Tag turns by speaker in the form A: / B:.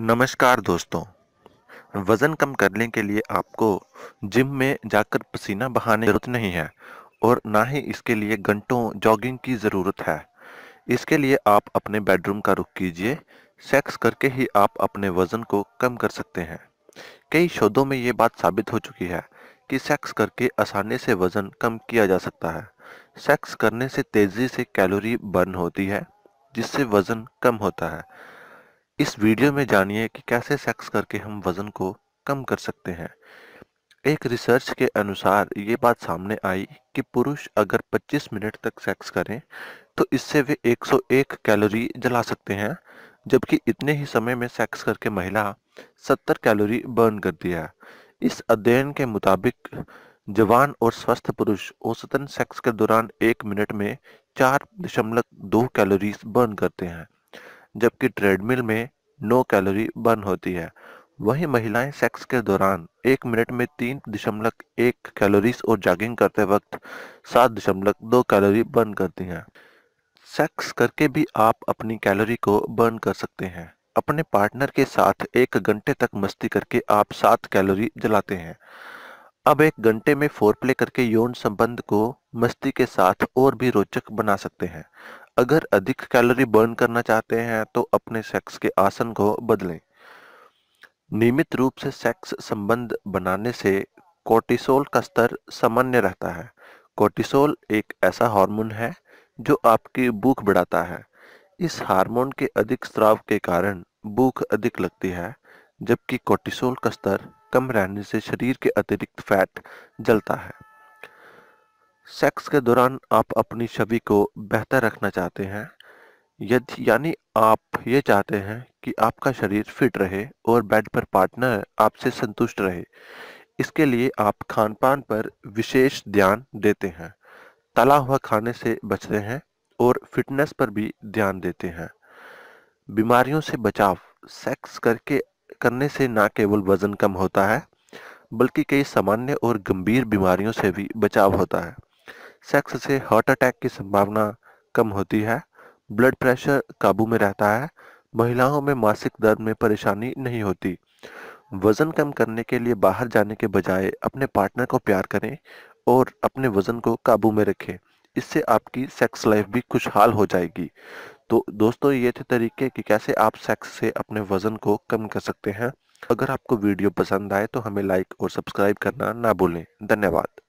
A: नमस्कार दोस्तों वज़न कम करने के लिए आपको जिम में जाकर पसीना बहाने की ज़रूरत नहीं है और ना ही इसके लिए घंटों जॉगिंग की ज़रूरत है इसके लिए आप अपने बेडरूम का रुख कीजिए सेक्स करके ही आप अपने वज़न को कम कर सकते हैं कई शोधों में ये बात साबित हो चुकी है कि सेक्स करके आसानी से वज़न कम किया जा सकता है सेक्स करने से तेज़ी से कैलोरी बर्न होती है जिससे वज़न कम होता है इस वीडियो में जानिए कि कैसे सेक्स करके हम वज़न को कम कर सकते हैं एक रिसर्च के अनुसार ये बात सामने आई कि पुरुष अगर 25 मिनट तक सेक्स करें तो इससे वे 101 कैलोरी जला सकते हैं जबकि इतने ही समय में सेक्स करके महिला 70 कैलोरी बर्न करती है इस अध्ययन के मुताबिक जवान और स्वस्थ पुरुष औसतन सेक्स के दौरान एक मिनट में चार दशमलव दो कैलोरीज बर्न करते हैं जबकि ट्रेडमिल में नो कैलोरी बर्न होती है वहीं महिलाएं सेक्स के दौरान एक मिनट में तीन दशमलव एक कैलोरीज और जॉगिंग करते वक्त सात दशमलव दो कैलोरी बर्न करती हैं सेक्स करके भी आप अपनी कैलोरी को बर्न कर सकते हैं अपने पार्टनर के साथ एक घंटे तक मस्ती करके आप सात कैलोरी जलाते हैं अब एक घंटे में फोर प्ले करके यौन संबंध को मस्ती के साथ और भी रोचक बना सकते हैं अगर अधिक कैलोरी बर्न करना चाहते हैं तो अपने सेक्स के आसन को बदलें नियमित रूप से सेक्स संबंध बनाने से कोर्टिसोल का स्तर सामान्य रहता है कोर्टिसोल एक ऐसा हार्मोन है जो आपकी भूख बढ़ाता है इस हार्मोन के अधिक स्राव के कारण भूख अधिक लगती है जबकि कोर्टिसोल का स्तर कम रहने से शरीर के अतिरिक्त फैट जलता है सेक्स के दौरान आप अपनी छवि को बेहतर रखना चाहते हैं यदि यानी आप ये चाहते हैं कि आपका शरीर फिट रहे और बेड पर पार्टनर आपसे संतुष्ट रहे इसके लिए आप खान पान पर विशेष ध्यान देते हैं तला हुआ खाने से बचते हैं और फिटनेस पर भी ध्यान देते हैं बीमारियों से बचाव सेक्स करके करने से ना केवल वजन कम होता है बल्कि कई सामान्य और गंभीर बीमारियों से भी बचाव होता है सेक्स से हार्ट अटैक की संभावना कम होती है ब्लड प्रेशर काबू में रहता है महिलाओं में मासिक दर्द में परेशानी नहीं होती वज़न कम करने के लिए बाहर जाने के बजाय अपने पार्टनर को प्यार करें और अपने वज़न को काबू में रखें इससे आपकी सेक्स लाइफ भी खुशहाल हो जाएगी तो दोस्तों ये थे तरीके कि कैसे आप सेक्स से अपने वजन को कम कर सकते हैं अगर आपको वीडियो पसंद आए तो हमें लाइक और सब्सक्राइब करना ना भूलें धन्यवाद